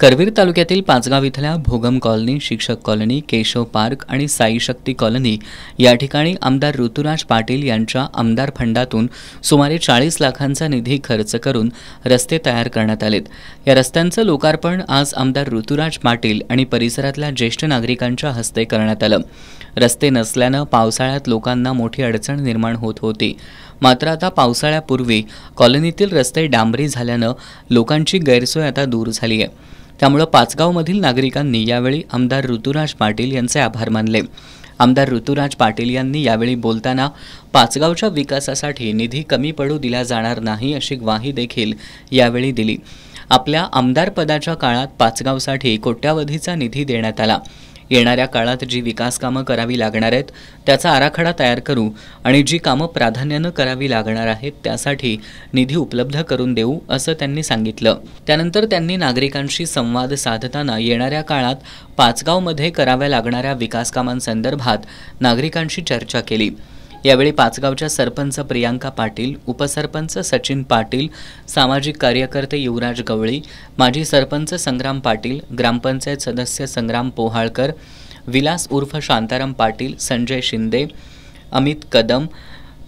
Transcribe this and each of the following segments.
करवीर तालुक्यातील पाचगाव इथल्या भोगम कॉलनी शिक्षक कॉलनी केशव पार्क आणि साई शक्ती कॉलनी या ठिकाणी आमदार ऋतुराज पाटील यांच्या आमदार फंडातून सुमारे चाळीस लाखांचा निधी खर्च करून रस्ते तयार करण्यात आलेत या रस्त्यांचं लोकार्पण आज आमदार ऋतुराज पाटील आणि परिसरातल्या ज्येष्ठ नागरिकांच्या हस्ते करण्यात आलं रस्ते नसल्यानं पावसाळ्यात लोकांना मोठी अडचण निर्माण होत होती मात्र आता पावसाळ्यापूर्वी कॉलनीतील रस्ते डांबरी झाल्यानं लोकांची गैरसोय आता दूर झाली आहे त्यामुळं पाचगावमधील नागरिकांनी यावेळी आमदार ऋतुराज पाटील यांचे आभार मानले आमदार ऋतुराज पाटील यांनी यावेळी बोलताना पाचगावच्या विकासासाठी निधी कमी पडू दिला जाणार नाही अशी ग्वाही देखील यावेळी दिली आपल्या आमदारपदाच्या काळात पाचगावसाठी कोट्यावधीचा निधी देण्यात आला येणाऱ्या काळात जी विकास कामं करावी लागणार आहेत त्याचा आराखडा तयार करू आणि जी कामं प्राधान्यानं करावी लागणार आहेत त्यासाठी निधी उपलब्ध करून देऊ असं त्यांनी सांगितलं त्यानंतर त्यांनी नागरिकांशी संवाद साधताना येणाऱ्या काळात पाचगावमध्ये कराव्या लागणाऱ्या विकासकामांसंदर्भात नागरिकांशी चर्चा केली यावेळी पाचगावच्या सरपंच प्रियांका पाटील उपसरपंच सचिन पाटील सामाजिक कार्यकर्ते युवराज गवळी माजी सरपंच संग्राम पाटील ग्रामपंचायत सदस्य संग्राम पोहाळकर विलास उर्फ शांताराम पाटील संजय शिंदे अमित कदम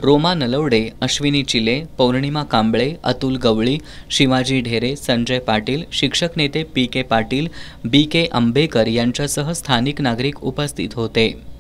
रोमा नलवडे अश्विनी चिले पौर्णिमा कांबळे अतुल गवळी शिवाजी ढेरे संजय पाटील शिक्षक नेते P K Patil B K Ambekar यांच्यासह स्थानिक नागरिक उपस्थित होते